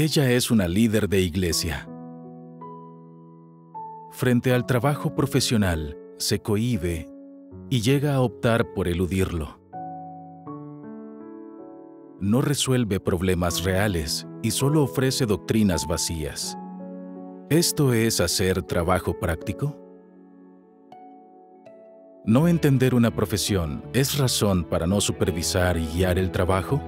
Ella es una líder de iglesia. Frente al trabajo profesional, se cohíbe y llega a optar por eludirlo. No resuelve problemas reales y solo ofrece doctrinas vacías. ¿Esto es hacer trabajo práctico? ¿No entender una profesión es razón para no supervisar y guiar el trabajo?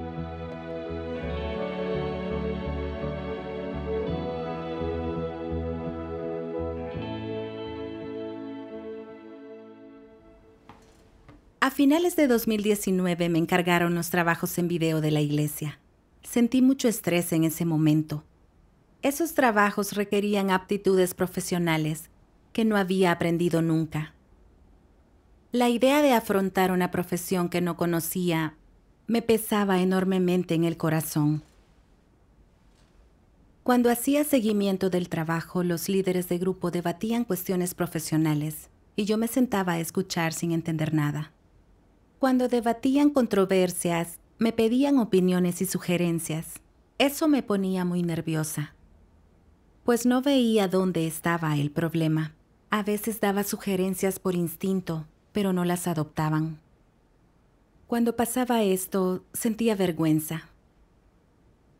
finales de 2019 me encargaron los trabajos en video de la iglesia. Sentí mucho estrés en ese momento. Esos trabajos requerían aptitudes profesionales que no había aprendido nunca. La idea de afrontar una profesión que no conocía me pesaba enormemente en el corazón. Cuando hacía seguimiento del trabajo, los líderes de grupo debatían cuestiones profesionales y yo me sentaba a escuchar sin entender nada. Cuando debatían controversias, me pedían opiniones y sugerencias. Eso me ponía muy nerviosa, pues no veía dónde estaba el problema. A veces daba sugerencias por instinto, pero no las adoptaban. Cuando pasaba esto, sentía vergüenza.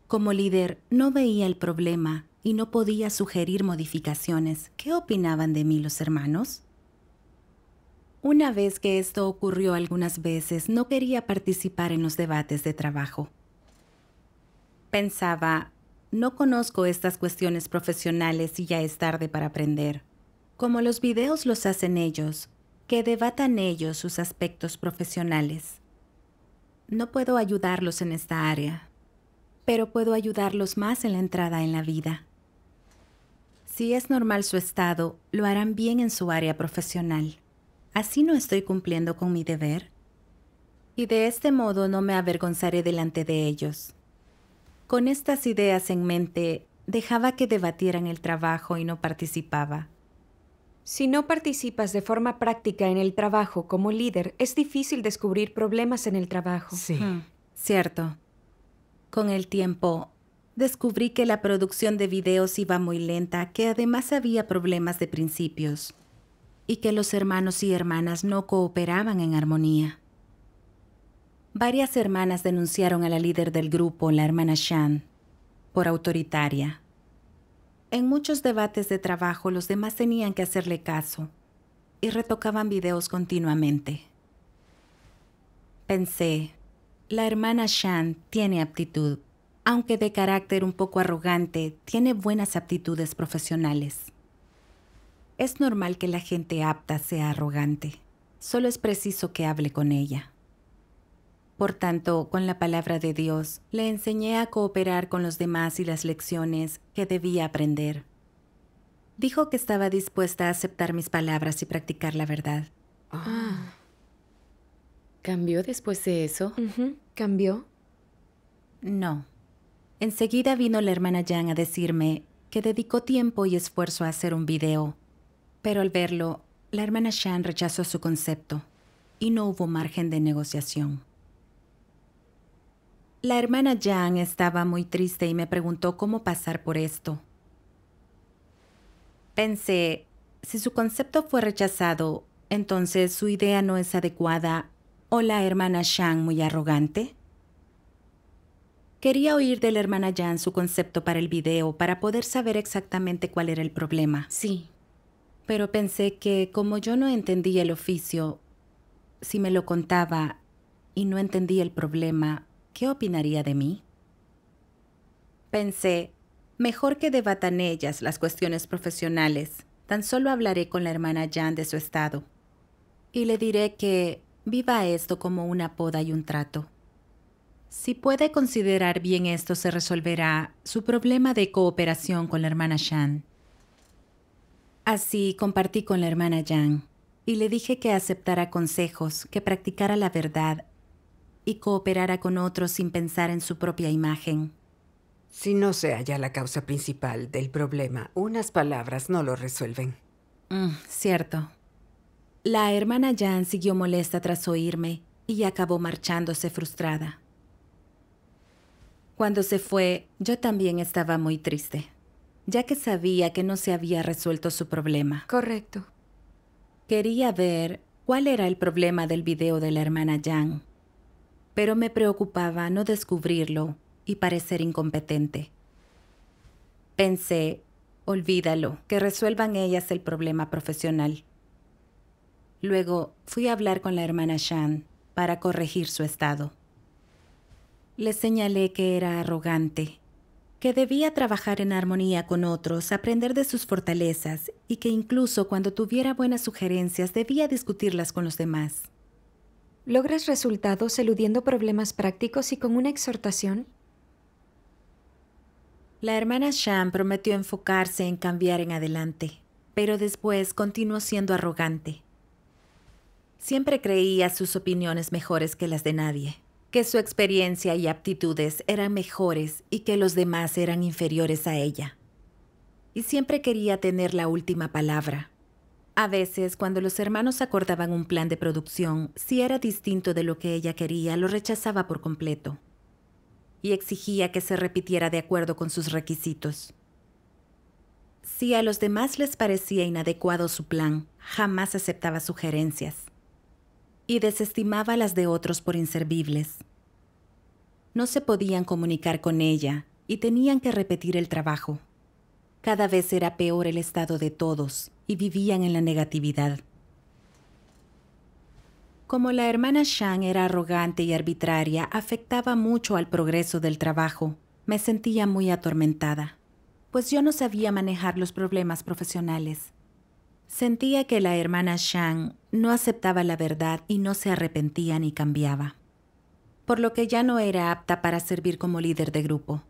Como líder, no veía el problema y no podía sugerir modificaciones. ¿Qué opinaban de mí los hermanos? Una vez que esto ocurrió algunas veces, no quería participar en los debates de trabajo. Pensaba, no conozco estas cuestiones profesionales y ya es tarde para aprender. Como los videos los hacen ellos, que debatan ellos sus aspectos profesionales. No puedo ayudarlos en esta área, pero puedo ayudarlos más en la entrada en la vida. Si es normal su estado, lo harán bien en su área profesional. ¿Así no estoy cumpliendo con mi deber? Y de este modo no me avergonzaré delante de ellos. Con estas ideas en mente, dejaba que debatieran el trabajo y no participaba. Si no participas de forma práctica en el trabajo como líder, es difícil descubrir problemas en el trabajo. Sí. Hmm, cierto. Con el tiempo, descubrí que la producción de videos iba muy lenta, que además había problemas de principios y que los hermanos y hermanas no cooperaban en armonía. Varias hermanas denunciaron a la líder del grupo, la hermana Shan, por autoritaria. En muchos debates de trabajo los demás tenían que hacerle caso y retocaban videos continuamente. Pensé, la hermana Shan tiene aptitud, aunque de carácter un poco arrogante, tiene buenas aptitudes profesionales. Es normal que la gente apta sea arrogante. Solo es preciso que hable con ella. Por tanto, con la palabra de Dios, le enseñé a cooperar con los demás y las lecciones que debía aprender. Dijo que estaba dispuesta a aceptar mis palabras y practicar la verdad. Ah. ¿Cambió después de eso? ¿Cambió? No. Enseguida vino la hermana Yang a decirme que dedicó tiempo y esfuerzo a hacer un video pero al verlo, la hermana Shan rechazó su concepto y no hubo margen de negociación. La hermana Yang estaba muy triste y me preguntó cómo pasar por esto. Pensé, si su concepto fue rechazado, entonces su idea no es adecuada o la hermana Shang muy arrogante. Quería oír de la hermana Yang su concepto para el video para poder saber exactamente cuál era el problema. Sí, pero pensé que como yo no entendía el oficio, si me lo contaba y no entendía el problema, ¿qué opinaría de mí? Pensé, mejor que debatan ellas las cuestiones profesionales, tan solo hablaré con la hermana Jan de su estado. Y le diré que viva esto como una poda y un trato. Si puede considerar bien esto, se resolverá su problema de cooperación con la hermana Shan. Así compartí con la hermana Yang y le dije que aceptara consejos, que practicara la verdad y cooperara con otros sin pensar en su propia imagen. Si no se halla la causa principal del problema, unas palabras no lo resuelven. Mm, cierto. La hermana Jan siguió molesta tras oírme y acabó marchándose frustrada. Cuando se fue, yo también estaba muy triste ya que sabía que no se había resuelto su problema. Correcto. Quería ver cuál era el problema del video de la hermana Yang, pero me preocupaba no descubrirlo y parecer incompetente. Pensé, olvídalo, que resuelvan ellas el problema profesional. Luego fui a hablar con la hermana Shan para corregir su estado. Le señalé que era arrogante que debía trabajar en armonía con otros, aprender de sus fortalezas y que incluso cuando tuviera buenas sugerencias debía discutirlas con los demás. ¿Logras resultados eludiendo problemas prácticos y con una exhortación? La hermana Shan prometió enfocarse en cambiar en adelante, pero después continuó siendo arrogante. Siempre creía sus opiniones mejores que las de nadie que su experiencia y aptitudes eran mejores y que los demás eran inferiores a ella. Y siempre quería tener la última palabra. A veces, cuando los hermanos acordaban un plan de producción, si era distinto de lo que ella quería, lo rechazaba por completo y exigía que se repitiera de acuerdo con sus requisitos. Si a los demás les parecía inadecuado su plan, jamás aceptaba sugerencias y desestimaba las de otros por inservibles. No se podían comunicar con ella y tenían que repetir el trabajo. Cada vez era peor el estado de todos y vivían en la negatividad. Como la hermana Shang era arrogante y arbitraria, afectaba mucho al progreso del trabajo. Me sentía muy atormentada, pues yo no sabía manejar los problemas profesionales Sentía que la hermana Shang no aceptaba la verdad y no se arrepentía ni cambiaba, por lo que ya no era apta para servir como líder de grupo.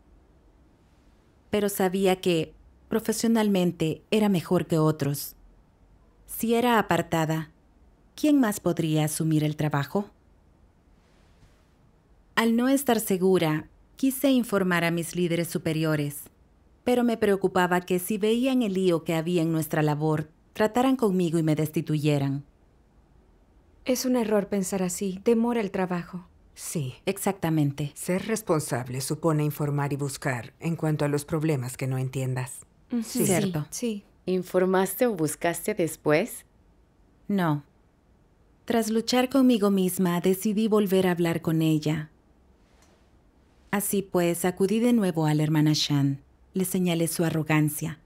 Pero sabía que, profesionalmente, era mejor que otros. Si era apartada, ¿quién más podría asumir el trabajo? Al no estar segura, quise informar a mis líderes superiores, pero me preocupaba que si veían el lío que había en nuestra labor, trataran conmigo y me destituyeran. Es un error pensar así. Demora el trabajo. Sí. Exactamente. Ser responsable supone informar y buscar en cuanto a los problemas que no entiendas. Sí. Cierto. Sí. ¿Informaste o buscaste después? No. Tras luchar conmigo misma, decidí volver a hablar con ella. Así pues, acudí de nuevo a la hermana Shan. Le señalé su arrogancia,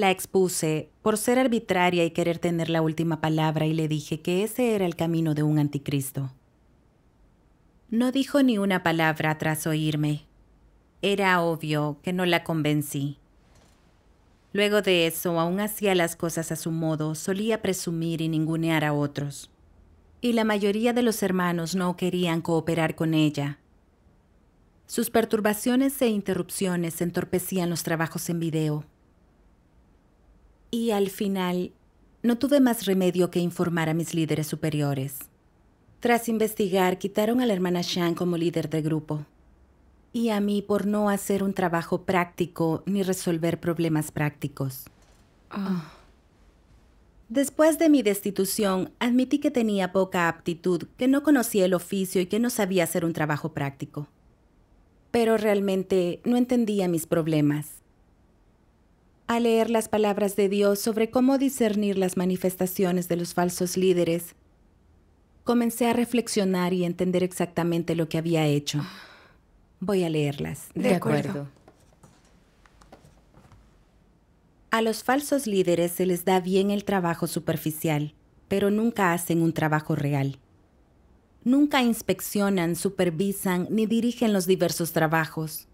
la expuse por ser arbitraria y querer tener la última palabra y le dije que ese era el camino de un anticristo. No dijo ni una palabra tras oírme. Era obvio que no la convencí. Luego de eso, aún hacía las cosas a su modo, solía presumir y ningunear a otros. Y la mayoría de los hermanos no querían cooperar con ella. Sus perturbaciones e interrupciones entorpecían los trabajos en video, y al final, no tuve más remedio que informar a mis líderes superiores. Tras investigar, quitaron a la hermana Shan como líder del grupo y a mí por no hacer un trabajo práctico ni resolver problemas prácticos. Ah. Después de mi destitución, admití que tenía poca aptitud, que no conocía el oficio y que no sabía hacer un trabajo práctico. Pero realmente no entendía mis problemas a leer las palabras de Dios sobre cómo discernir las manifestaciones de los falsos líderes, comencé a reflexionar y entender exactamente lo que había hecho. Voy a leerlas. De, acuerdo. A los falsos líderes se les da bien el trabajo superficial, pero nunca hacen un trabajo real. Nunca inspeccionan, supervisan ni dirigen los diversos trabajos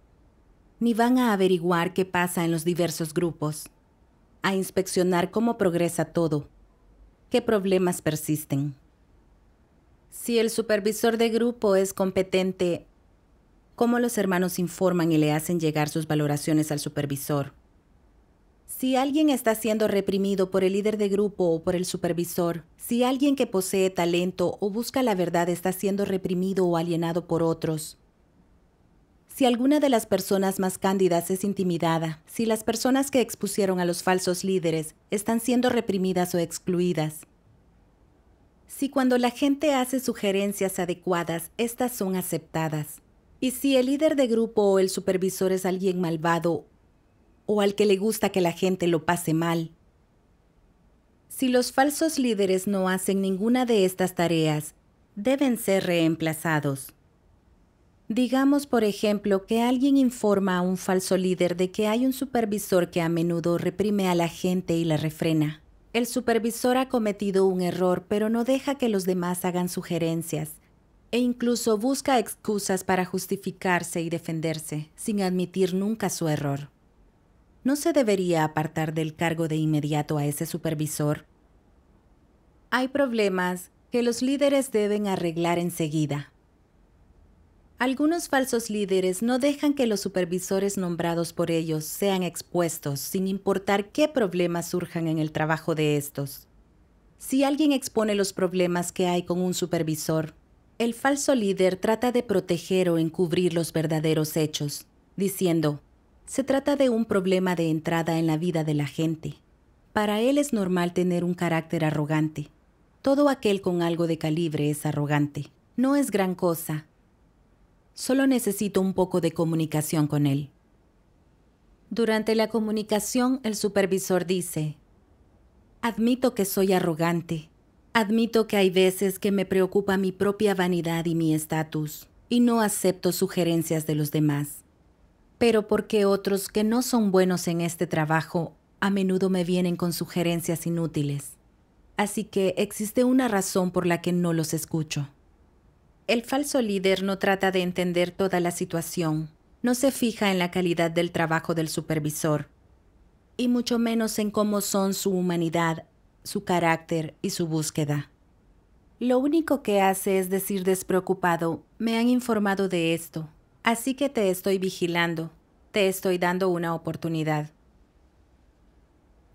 ni van a averiguar qué pasa en los diversos grupos, a inspeccionar cómo progresa todo, qué problemas persisten. Si el supervisor de grupo es competente, ¿cómo los hermanos informan y le hacen llegar sus valoraciones al supervisor? Si alguien está siendo reprimido por el líder de grupo o por el supervisor, si alguien que posee talento o busca la verdad está siendo reprimido o alienado por otros, si alguna de las personas más cándidas es intimidada, si las personas que expusieron a los falsos líderes están siendo reprimidas o excluidas, si cuando la gente hace sugerencias adecuadas, estas son aceptadas, y si el líder de grupo o el supervisor es alguien malvado o al que le gusta que la gente lo pase mal, si los falsos líderes no hacen ninguna de estas tareas, deben ser reemplazados. Digamos, por ejemplo, que alguien informa a un falso líder de que hay un supervisor que a menudo reprime a la gente y la refrena. El supervisor ha cometido un error, pero no deja que los demás hagan sugerencias, e incluso busca excusas para justificarse y defenderse, sin admitir nunca su error. ¿No se debería apartar del cargo de inmediato a ese supervisor? Hay problemas que los líderes deben arreglar enseguida, algunos falsos líderes no dejan que los supervisores nombrados por ellos sean expuestos, sin importar qué problemas surjan en el trabajo de estos. Si alguien expone los problemas que hay con un supervisor, el falso líder trata de proteger o encubrir los verdaderos hechos, diciendo, se trata de un problema de entrada en la vida de la gente. Para él es normal tener un carácter arrogante. Todo aquel con algo de calibre es arrogante. No es gran cosa, Solo necesito un poco de comunicación con él. Durante la comunicación, el supervisor dice, Admito que soy arrogante. Admito que hay veces que me preocupa mi propia vanidad y mi estatus, y no acepto sugerencias de los demás. Pero porque otros que no son buenos en este trabajo a menudo me vienen con sugerencias inútiles. Así que existe una razón por la que no los escucho. El falso líder no trata de entender toda la situación, no se fija en la calidad del trabajo del supervisor, y mucho menos en cómo son su humanidad, su carácter y su búsqueda. Lo único que hace es decir despreocupado, me han informado de esto, así que te estoy vigilando, te estoy dando una oportunidad.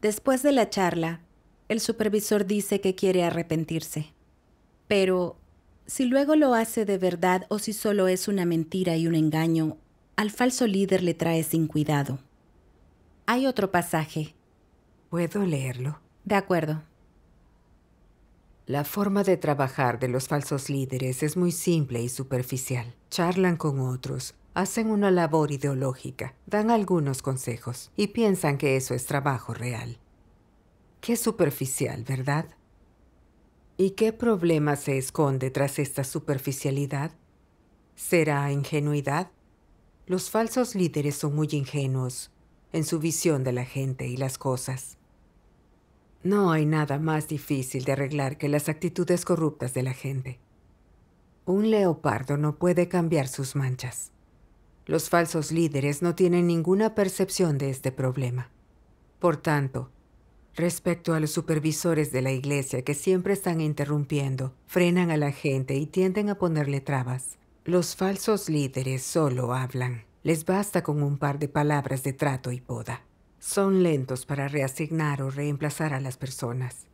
Después de la charla, el supervisor dice que quiere arrepentirse, pero si luego lo hace de verdad o si solo es una mentira y un engaño, al falso líder le trae sin cuidado. Hay otro pasaje. ¿Puedo leerlo? De acuerdo. La forma de trabajar de los falsos líderes es muy simple y superficial. Charlan con otros, hacen una labor ideológica, dan algunos consejos y piensan que eso es trabajo real. Qué superficial, ¿verdad? ¿Y qué problema se esconde tras esta superficialidad? ¿Será ingenuidad? Los falsos líderes son muy ingenuos en su visión de la gente y las cosas. No hay nada más difícil de arreglar que las actitudes corruptas de la gente. Un leopardo no puede cambiar sus manchas. Los falsos líderes no tienen ninguna percepción de este problema. Por tanto, Respecto a los supervisores de la iglesia que siempre están interrumpiendo, frenan a la gente y tienden a ponerle trabas. Los falsos líderes solo hablan. Les basta con un par de palabras de trato y poda. Son lentos para reasignar o reemplazar a las personas.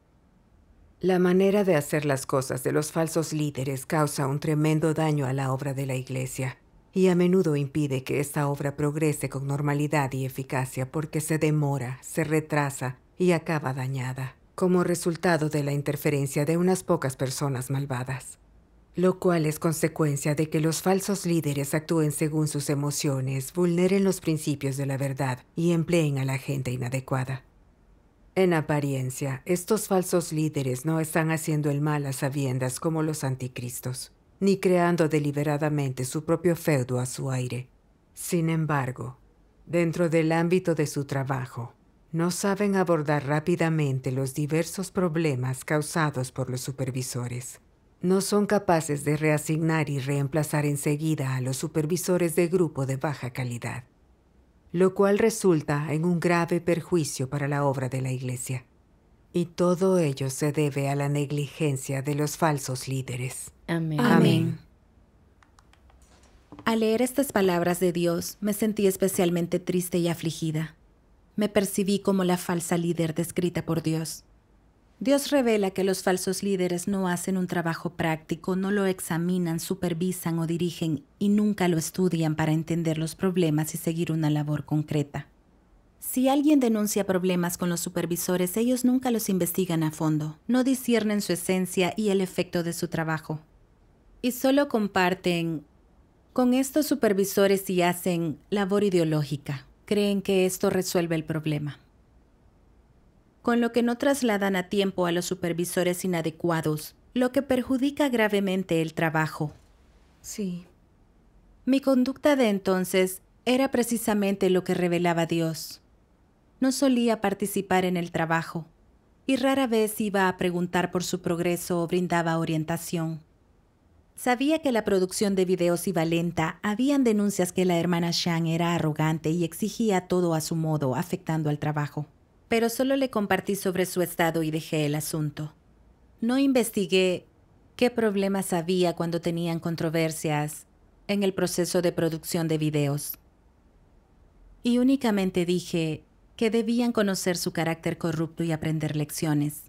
La manera de hacer las cosas de los falsos líderes causa un tremendo daño a la obra de la Iglesia y a menudo impide que esta obra progrese con normalidad y eficacia porque se demora, se retrasa y acaba dañada, como resultado de la interferencia de unas pocas personas malvadas, lo cual es consecuencia de que los falsos líderes actúen según sus emociones, vulneren los principios de la verdad y empleen a la gente inadecuada. En apariencia, estos falsos líderes no están haciendo el mal a sabiendas como los anticristos, ni creando deliberadamente su propio feudo a su aire. Sin embargo, dentro del ámbito de su trabajo, no saben abordar rápidamente los diversos problemas causados por los supervisores. No son capaces de reasignar y reemplazar enseguida a los supervisores de grupo de baja calidad, lo cual resulta en un grave perjuicio para la obra de la Iglesia. Y todo ello se debe a la negligencia de los falsos líderes. Amén. Al leer estas palabras de Dios, me sentí especialmente triste y afligida me percibí como la falsa líder descrita por Dios. Dios revela que los falsos líderes no hacen un trabajo práctico, no lo examinan, supervisan o dirigen y nunca lo estudian para entender los problemas y seguir una labor concreta. Si alguien denuncia problemas con los supervisores, ellos nunca los investigan a fondo, no disciernen su esencia y el efecto de su trabajo. Y solo comparten con estos supervisores y hacen labor ideológica creen que esto resuelve el problema. Con lo que no trasladan a tiempo a los supervisores inadecuados, lo que perjudica gravemente el trabajo. Sí. Mi conducta de entonces era precisamente lo que revelaba Dios. No solía participar en el trabajo y rara vez iba a preguntar por su progreso o brindaba orientación. Sabía que la producción de videos iba lenta, habían denuncias que la hermana Shang era arrogante y exigía todo a su modo, afectando al trabajo. Pero solo le compartí sobre su estado y dejé el asunto. No investigué qué problemas había cuando tenían controversias en el proceso de producción de videos. Y únicamente dije que debían conocer su carácter corrupto y aprender lecciones.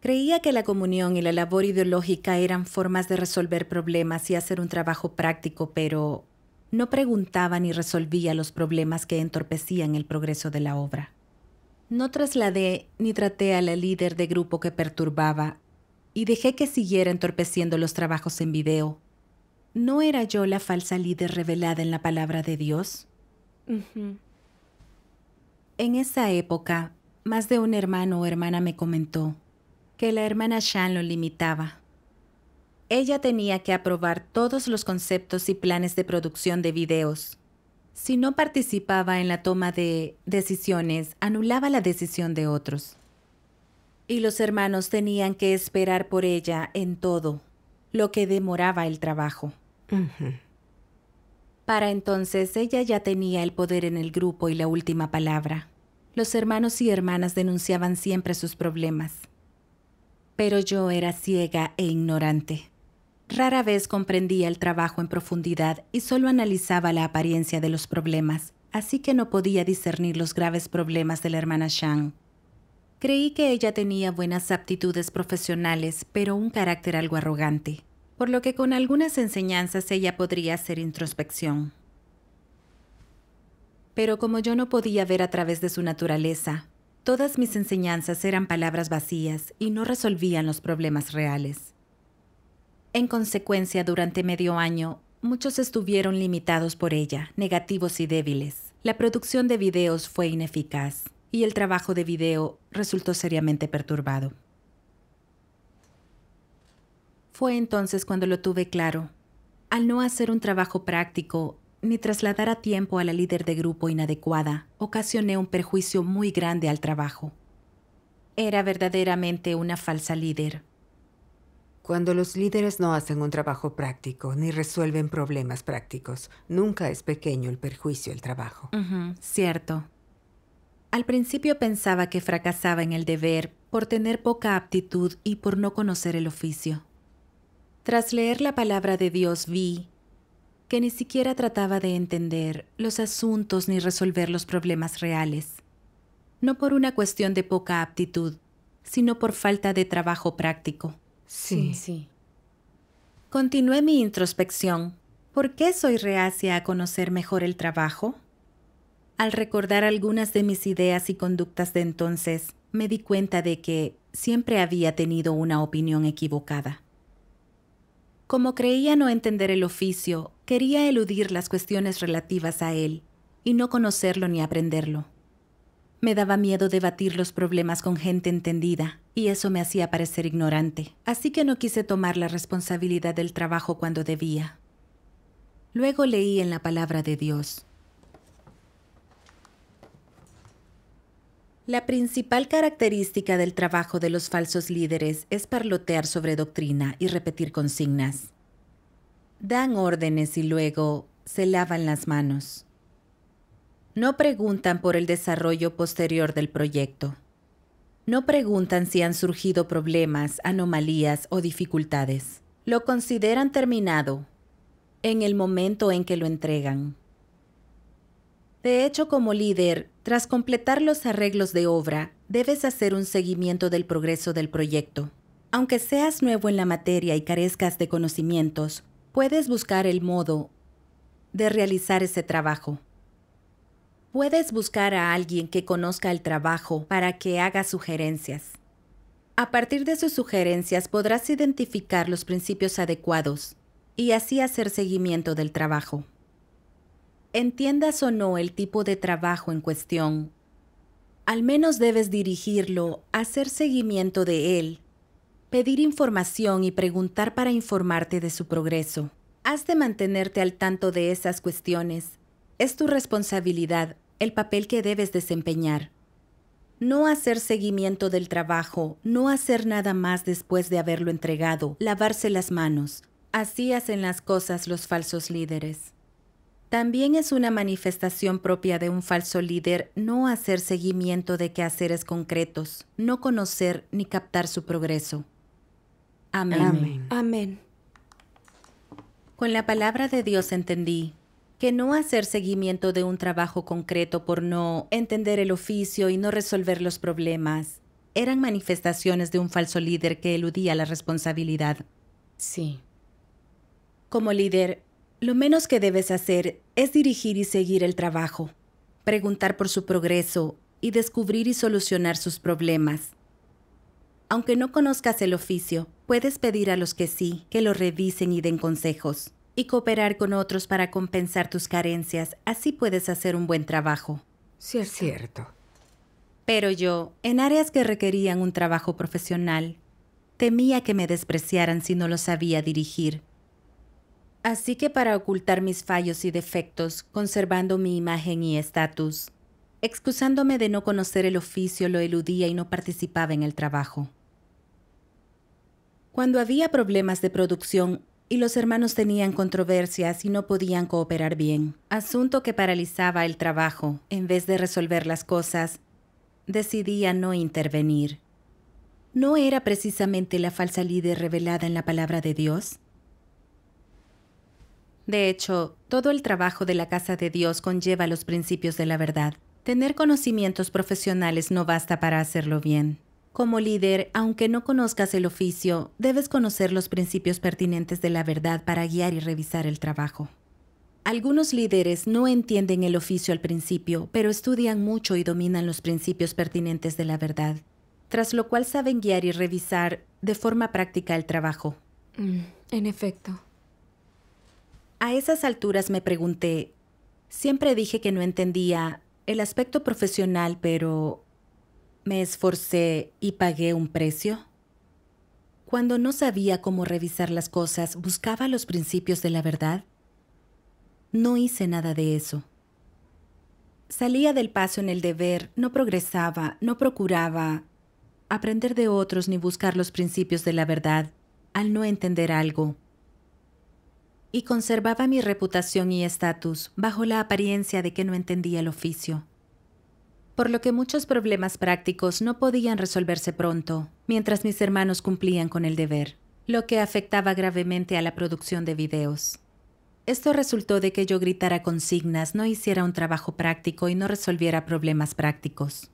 Creía que la comunión y la labor ideológica eran formas de resolver problemas y hacer un trabajo práctico, pero no preguntaba ni resolvía los problemas que entorpecían el progreso de la obra. No trasladé ni traté a la líder de grupo que perturbaba y dejé que siguiera entorpeciendo los trabajos en video. ¿No era yo la falsa líder revelada en la palabra de Dios? En esa época, más de un hermano o hermana me comentó, que la hermana Shan lo limitaba. Ella tenía que aprobar todos los conceptos y planes de producción de videos. Si no participaba en la toma de decisiones, anulaba la decisión de otros. Y los hermanos tenían que esperar por ella en todo, lo que demoraba el trabajo. Para entonces ella ya tenía el poder en el grupo y la última palabra. Los hermanos y hermanas denunciaban siempre sus problemas pero yo era ciega e ignorante. Rara vez comprendía el trabajo en profundidad y solo analizaba la apariencia de los problemas, así que no podía discernir los graves problemas de la hermana Shang. Creí que ella tenía buenas aptitudes profesionales, pero un carácter algo arrogante, por lo que con algunas enseñanzas ella podría hacer introspección. Pero como yo no podía ver a través de su naturaleza, Todas mis enseñanzas eran palabras vacías y no resolvían los problemas reales. En consecuencia, durante medio año, muchos estuvieron limitados por ella, negativos y débiles. La producción de videos fue ineficaz y el trabajo de video resultó seriamente perturbado. Fue entonces cuando lo tuve claro. Al no hacer un trabajo práctico, ni trasladar a tiempo a la líder de grupo inadecuada, ocasioné un perjuicio muy grande al trabajo. Era verdaderamente una falsa líder. Cuando los líderes no hacen un trabajo práctico ni resuelven problemas prácticos, nunca es pequeño el perjuicio al trabajo. cierto. Al principio pensaba que fracasaba en el deber por tener poca aptitud y por no conocer el oficio. Tras leer la palabra de Dios vi que ni siquiera trataba de entender los asuntos ni resolver los problemas reales. No por una cuestión de poca aptitud, sino por falta de trabajo práctico. Sí, sí. Continué mi introspección. ¿Por qué soy reacia a conocer mejor el trabajo? Al recordar algunas de mis ideas y conductas de entonces, me di cuenta de que siempre había tenido una opinión equivocada. Como creía no entender el oficio, quería eludir las cuestiones relativas a él y no conocerlo ni aprenderlo. Me daba miedo debatir los problemas con gente entendida, y eso me hacía parecer ignorante, así que no quise tomar la responsabilidad del trabajo cuando debía. Luego leí en la palabra de Dios, La principal característica del trabajo de los falsos líderes es parlotear sobre doctrina y repetir consignas. Dan órdenes y luego se lavan las manos. No preguntan por el desarrollo posterior del proyecto. No preguntan si han surgido problemas, anomalías o dificultades. Lo consideran terminado en el momento en que lo entregan. De hecho, como líder, tras completar los arreglos de obra, debes hacer un seguimiento del progreso del proyecto. Aunque seas nuevo en la materia y carezcas de conocimientos, puedes buscar el modo de realizar ese trabajo. Puedes buscar a alguien que conozca el trabajo para que haga sugerencias. A partir de sus sugerencias podrás identificar los principios adecuados y así hacer seguimiento del trabajo. Entiendas o no el tipo de trabajo en cuestión, al menos debes dirigirlo, hacer seguimiento de él, pedir información y preguntar para informarte de su progreso. Has de mantenerte al tanto de esas cuestiones. Es tu responsabilidad el papel que debes desempeñar. No hacer seguimiento del trabajo, no hacer nada más después de haberlo entregado, lavarse las manos. Así hacen las cosas los falsos líderes. También es una manifestación propia de un falso líder no hacer seguimiento de quehaceres concretos, no conocer ni captar su progreso. Amén. Amén. Con la palabra de Dios entendí que no hacer seguimiento de un trabajo concreto por no entender el oficio y no resolver los problemas eran manifestaciones de un falso líder que eludía la responsabilidad. Sí. Como líder, lo menos que debes hacer es dirigir y seguir el trabajo, preguntar por su progreso y descubrir y solucionar sus problemas. Aunque no conozcas el oficio, puedes pedir a los que sí que lo revisen y den consejos, y cooperar con otros para compensar tus carencias, así puedes hacer un buen trabajo. Sí, es cierto. Pero yo, en áreas que requerían un trabajo profesional, temía que me despreciaran si no lo sabía dirigir. Así que para ocultar mis fallos y defectos, conservando mi imagen y estatus, excusándome de no conocer el oficio, lo eludía y no participaba en el trabajo. Cuando había problemas de producción y los hermanos tenían controversias y no podían cooperar bien, asunto que paralizaba el trabajo, en vez de resolver las cosas, decidía no intervenir. ¿No era precisamente la falsa líder revelada en la palabra de Dios? De hecho, todo el trabajo de la casa de Dios conlleva los principios de la verdad. Tener conocimientos profesionales no basta para hacerlo bien. Como líder, aunque no conozcas el oficio, debes conocer los principios pertinentes de la verdad para guiar y revisar el trabajo. Algunos líderes no entienden el oficio al principio, pero estudian mucho y dominan los principios pertinentes de la verdad, tras lo cual saben guiar y revisar de forma práctica el trabajo. Mm, en efecto. A esas alturas me pregunté, siempre dije que no entendía el aspecto profesional, pero ¿me esforcé y pagué un precio? Cuando no sabía cómo revisar las cosas, buscaba los principios de la verdad. No hice nada de eso. Salía del paso en el deber, no progresaba, no procuraba aprender de otros ni buscar los principios de la verdad al no entender algo y conservaba mi reputación y estatus bajo la apariencia de que no entendía el oficio. Por lo que muchos problemas prácticos no podían resolverse pronto, mientras mis hermanos cumplían con el deber, lo que afectaba gravemente a la producción de videos. Esto resultó de que yo gritara consignas, no hiciera un trabajo práctico y no resolviera problemas prácticos.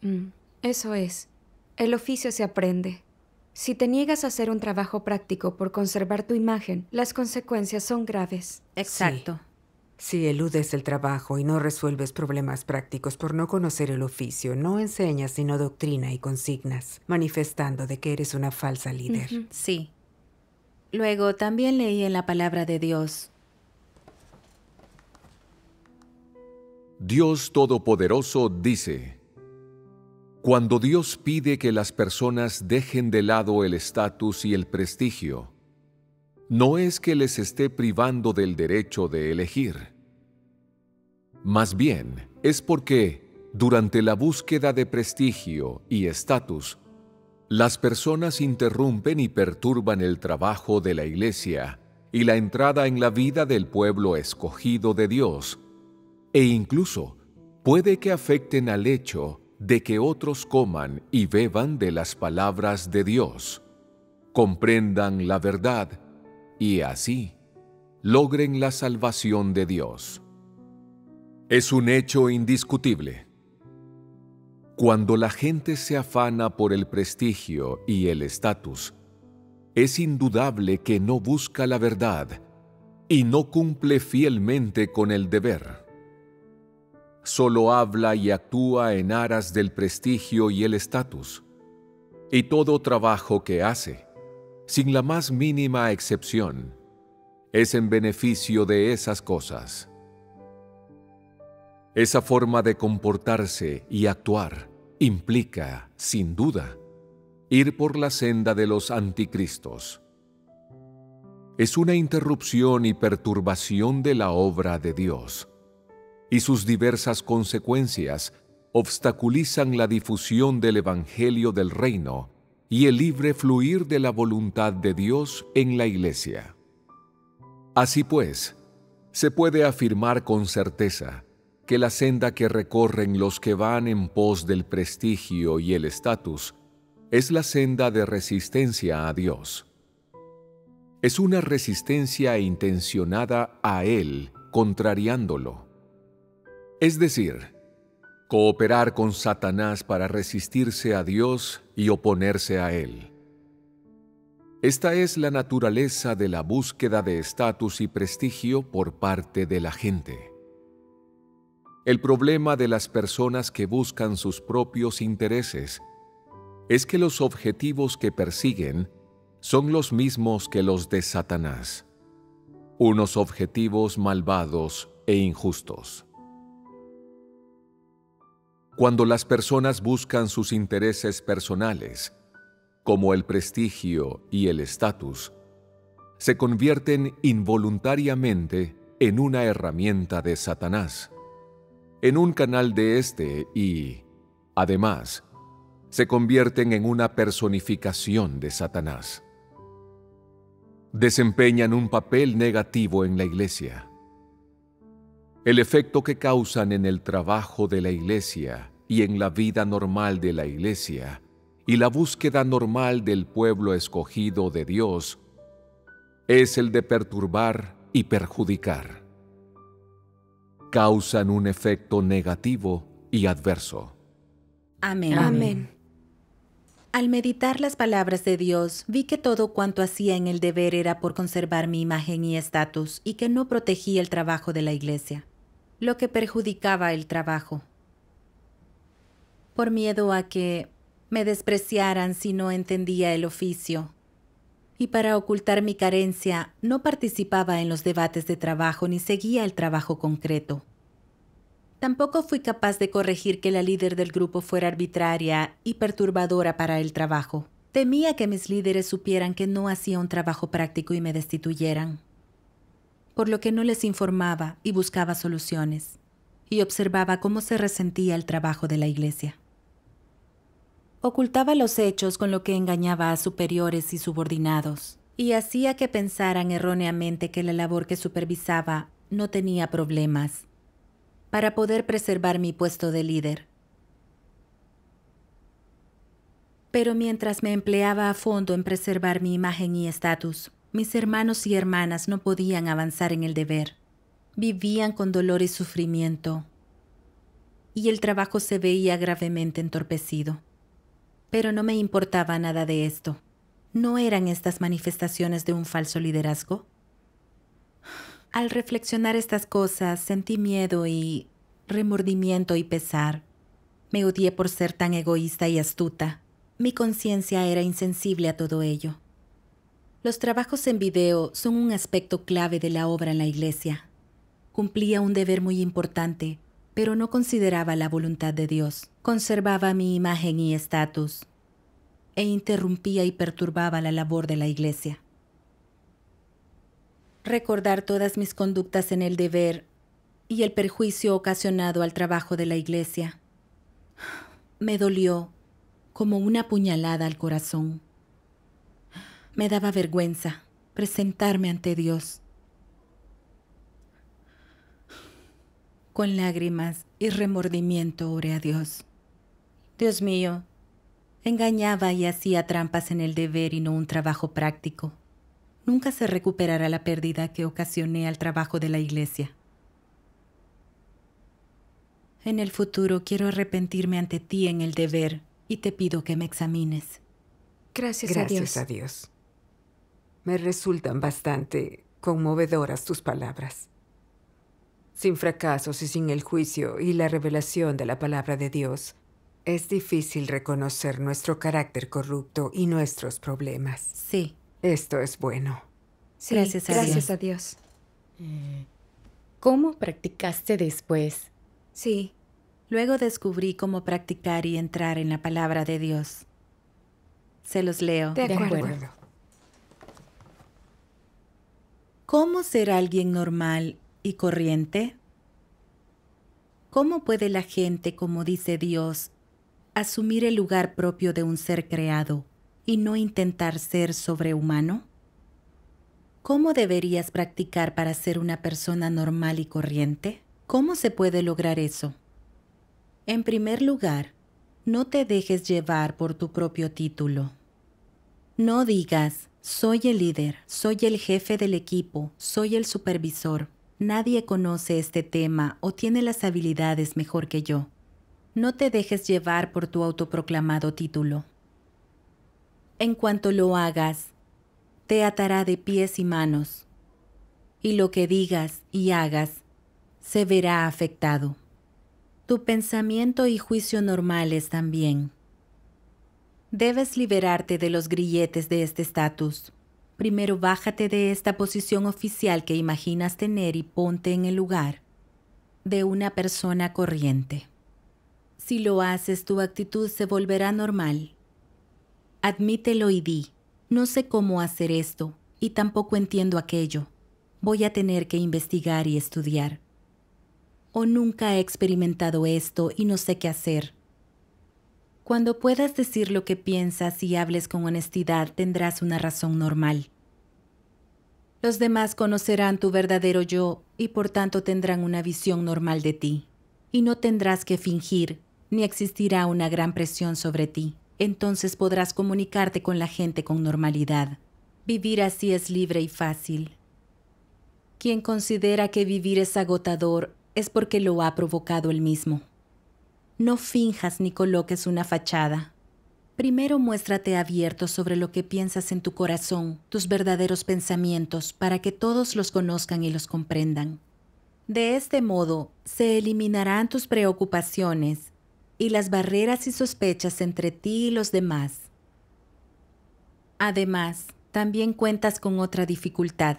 Mm, eso es. El oficio se aprende. Si te niegas a hacer un trabajo práctico por conservar tu imagen, las consecuencias son graves. Exacto. Si eludes el trabajo y no resuelves problemas prácticos por no conocer el oficio, no enseñas sino doctrina y consignas, manifestando de que eres una falsa líder. Sí. Luego también leí en la palabra de Dios. Dios Todopoderoso dice, cuando Dios pide que las personas dejen de lado el estatus y el prestigio, no es que les esté privando del derecho de elegir. Más bien, es porque, durante la búsqueda de prestigio y estatus, las personas interrumpen y perturban el trabajo de la Iglesia y la entrada en la vida del pueblo escogido de Dios, e incluso puede que afecten al hecho de que otros coman y beban de las palabras de Dios, comprendan la verdad y así logren la salvación de Dios. Es un hecho indiscutible. Cuando la gente se afana por el prestigio y el estatus, es indudable que no busca la verdad y no cumple fielmente con el deber solo habla y actúa en aras del prestigio y el estatus. Y todo trabajo que hace, sin la más mínima excepción, es en beneficio de esas cosas. Esa forma de comportarse y actuar implica, sin duda, ir por la senda de los anticristos. Es una interrupción y perturbación de la obra de Dios y sus diversas consecuencias obstaculizan la difusión del Evangelio del Reino y el libre fluir de la voluntad de Dios en la Iglesia. Así pues, se puede afirmar con certeza que la senda que recorren los que van en pos del prestigio y el estatus es la senda de resistencia a Dios. Es una resistencia intencionada a Él, contrariándolo es decir, cooperar con Satanás para resistirse a Dios y oponerse a Él. Esta es la naturaleza de la búsqueda de estatus y prestigio por parte de la gente. El problema de las personas que buscan sus propios intereses es que los objetivos que persiguen son los mismos que los de Satanás, unos objetivos malvados e injustos cuando las personas buscan sus intereses personales, como el prestigio y el estatus, se convierten involuntariamente en una herramienta de Satanás, en un canal de este y, además, se convierten en una personificación de Satanás. Desempeñan un papel negativo en la iglesia el efecto que causan en el trabajo de la iglesia y en la vida normal de la iglesia y la búsqueda normal del pueblo escogido de Dios es el de perturbar y perjudicar. Causan un efecto negativo y adverso. Amén. Amén. Al meditar las palabras de Dios, vi que todo cuanto hacía en el deber era por conservar mi imagen y estatus y que no protegía el trabajo de la iglesia lo que perjudicaba el trabajo. Por miedo a que me despreciaran si no entendía el oficio. Y para ocultar mi carencia, no participaba en los debates de trabajo ni seguía el trabajo concreto. Tampoco fui capaz de corregir que la líder del grupo fuera arbitraria y perturbadora para el trabajo. Temía que mis líderes supieran que no hacía un trabajo práctico y me destituyeran por lo que no les informaba y buscaba soluciones, y observaba cómo se resentía el trabajo de la iglesia. Ocultaba los hechos con lo que engañaba a superiores y subordinados, y hacía que pensaran erróneamente que la labor que supervisaba no tenía problemas, para poder preservar mi puesto de líder. Pero mientras me empleaba a fondo en preservar mi imagen y estatus, mis hermanos y hermanas no podían avanzar en el deber. Vivían con dolor y sufrimiento. Y el trabajo se veía gravemente entorpecido. Pero no me importaba nada de esto. ¿No eran estas manifestaciones de un falso liderazgo? Al reflexionar estas cosas sentí miedo y remordimiento y pesar. Me odié por ser tan egoísta y astuta. Mi conciencia era insensible a todo ello. Los trabajos en video son un aspecto clave de la obra en la iglesia. Cumplía un deber muy importante, pero no consideraba la voluntad de Dios. Conservaba mi imagen y estatus e interrumpía y perturbaba la labor de la iglesia. Recordar todas mis conductas en el deber y el perjuicio ocasionado al trabajo de la iglesia me dolió como una puñalada al corazón. Me daba vergüenza presentarme ante Dios. Con lágrimas y remordimiento oré a Dios. Dios mío, engañaba y hacía trampas en el deber y no un trabajo práctico. Nunca se recuperará la pérdida que ocasioné al trabajo de la iglesia. En el futuro quiero arrepentirme ante ti en el deber y te pido que me examines. Gracias, Gracias a A Dios. Me resultan bastante conmovedoras tus palabras. Sin fracasos y sin el juicio y la revelación de la palabra de Dios, es difícil reconocer nuestro carácter corrupto y nuestros problemas. Sí. Esto es bueno. gracias a gracias Dios. A Dios. Eh, ¿Cómo practicaste después? Sí. Luego descubrí cómo practicar y entrar en la palabra de Dios. Se los leo. De acuerdo. ¿Cómo ser alguien normal y corriente? ¿Cómo puede la gente, como dice Dios, asumir el lugar propio de un ser creado y no intentar ser sobrehumano? ¿Cómo deberías practicar para ser una persona normal y corriente? ¿Cómo se puede lograr eso? En primer lugar, no te dejes llevar por tu propio título. No digas, soy el líder, soy el jefe del equipo, soy el supervisor. Nadie conoce este tema o tiene las habilidades mejor que yo. No te dejes llevar por tu autoproclamado título. En cuanto lo hagas, te atará de pies y manos, y lo que digas y hagas se verá afectado. Tu pensamiento y juicio normales también. Debes liberarte de los grilletes de este estatus. Primero bájate de esta posición oficial que imaginas tener y ponte en el lugar de una persona corriente. Si lo haces, tu actitud se volverá normal. Admítelo y di, no sé cómo hacer esto y tampoco entiendo aquello. Voy a tener que investigar y estudiar. O nunca he experimentado esto y no sé qué hacer. Cuando puedas decir lo que piensas y hables con honestidad, tendrás una razón normal. Los demás conocerán tu verdadero yo y por tanto tendrán una visión normal de ti. Y no tendrás que fingir, ni existirá una gran presión sobre ti. Entonces podrás comunicarte con la gente con normalidad. Vivir así es libre y fácil. Quien considera que vivir es agotador es porque lo ha provocado él mismo. No finjas ni coloques una fachada. Primero muéstrate abierto sobre lo que piensas en tu corazón, tus verdaderos pensamientos, para que todos los conozcan y los comprendan. De este modo, se eliminarán tus preocupaciones y las barreras y sospechas entre ti y los demás. Además, también cuentas con otra dificultad.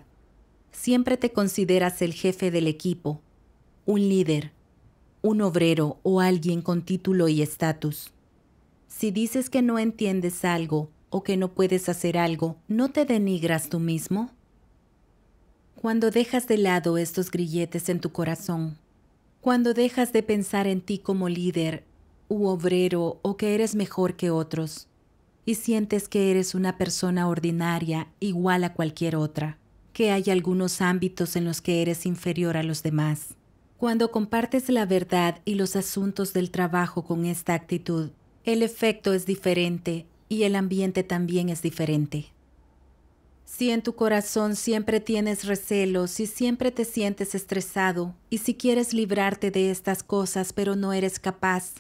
Siempre te consideras el jefe del equipo, un líder, un obrero o alguien con título y estatus. Si dices que no entiendes algo o que no puedes hacer algo, ¿no te denigras tú mismo? Cuando dejas de lado estos grilletes en tu corazón, cuando dejas de pensar en ti como líder u obrero o que eres mejor que otros, y sientes que eres una persona ordinaria igual a cualquier otra, que hay algunos ámbitos en los que eres inferior a los demás cuando compartes la verdad y los asuntos del trabajo con esta actitud, el efecto es diferente y el ambiente también es diferente. Si en tu corazón siempre tienes recelo, si siempre te sientes estresado y si quieres librarte de estas cosas pero no eres capaz,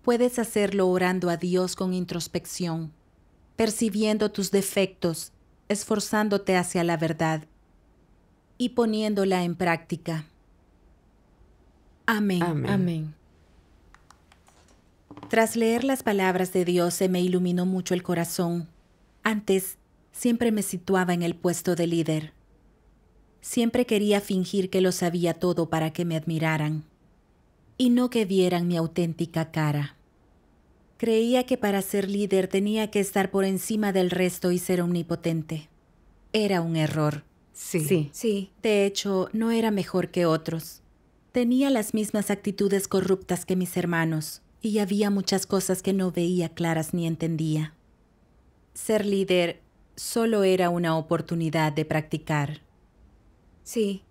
puedes hacerlo orando a Dios con introspección, percibiendo tus defectos, esforzándote hacia la verdad y poniéndola en práctica. Amén. Amén. Tras leer las palabras de Dios se me iluminó mucho el corazón. Antes siempre me situaba en el puesto de líder. Siempre quería fingir que lo sabía todo para que me admiraran y no que vieran mi auténtica cara. Creía que para ser líder tenía que estar por encima del resto y ser omnipotente. Era un error. Sí. sí. De hecho, no era mejor que otros. Tenía las mismas actitudes corruptas que mis hermanos, y había muchas cosas que no veía claras ni entendía. Ser líder solo era una oportunidad de practicar. Sí.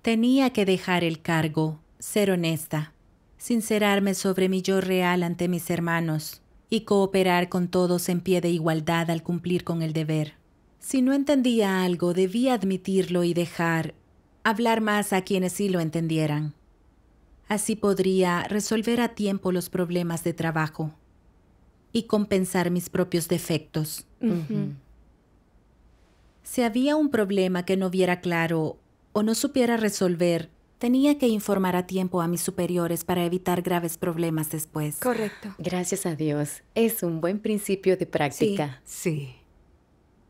Tenía que dejar el cargo, ser honesta, sincerarme sobre mi yo real ante mis hermanos y cooperar con todos en pie de igualdad al cumplir con el deber. Si no entendía algo, debía admitirlo y dejar, hablar más a quienes sí lo entendieran. Así podría resolver a tiempo los problemas de trabajo y compensar mis propios defectos. Si había un problema que no viera claro o no supiera resolver, tenía que informar a tiempo a mis superiores para evitar graves problemas después. Correcto. Gracias a Dios. Es un buen principio de práctica. Sí. sí.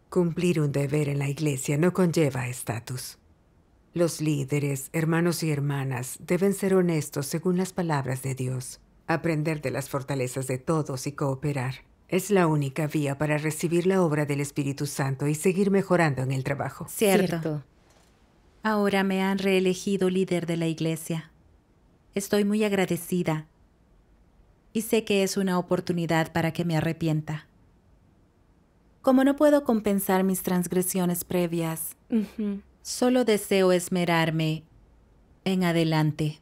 Cumplir un deber en la iglesia no conlleva estatus. Los líderes, hermanos y hermanas, deben ser honestos según las palabras de Dios, aprender de las fortalezas de todos y cooperar. Es la única vía para recibir la obra del Espíritu Santo y seguir mejorando en el trabajo. Cierto. Ahora me han reelegido líder de la iglesia. Estoy muy agradecida y sé que es una oportunidad para que me arrepienta. Como no puedo compensar mis transgresiones previas, Solo deseo esmerarme en adelante.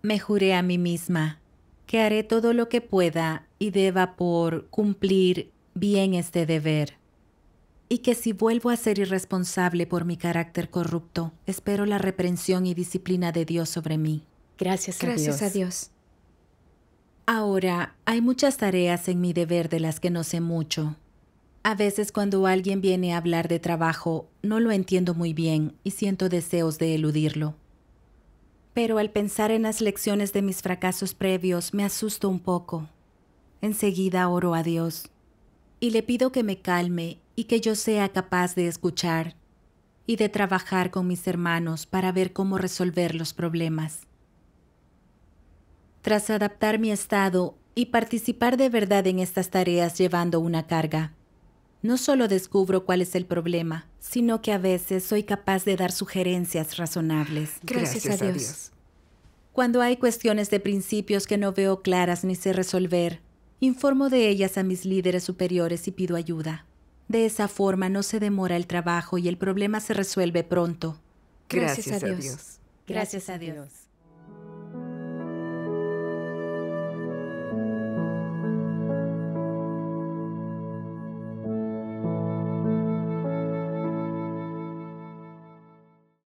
Me juré a mí misma que haré todo lo que pueda y deba por cumplir bien este deber. Y que si vuelvo a ser irresponsable por mi carácter corrupto, espero la reprensión y disciplina de Dios sobre mí. Gracias, a Dios. a Dios. Ahora, hay muchas tareas en mi deber de las que no sé mucho. A veces cuando alguien viene a hablar de trabajo, no lo entiendo muy bien y siento deseos de eludirlo. Pero al pensar en las lecciones de mis fracasos previos, me asusto un poco. Enseguida oro a Dios y le pido que me calme y que yo sea capaz de escuchar y de trabajar con mis hermanos para ver cómo resolver los problemas. Tras adaptar mi estado y participar de verdad en estas tareas llevando una carga, no solo descubro cuál es el problema, sino que a veces soy capaz de dar sugerencias razonables. Gracias, a, Dios. Cuando hay cuestiones de principios que no veo claras ni sé resolver, informo de ellas a mis líderes superiores y pido ayuda. De esa forma no se demora el trabajo y el problema se resuelve pronto. Gracias, a, Dios. Gracias a Dios.